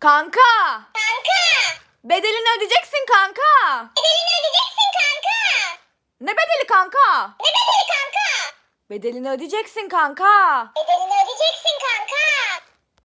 Kanka. Kanka. Bedelini ödeyeceksin kanka. Bedelini ödeyeceksin kanka. Ne bedeli kanka? Ne bedeli kanka? Bedelini ödeyeceksin kanka. Bedelini ödeyeceksin kanka.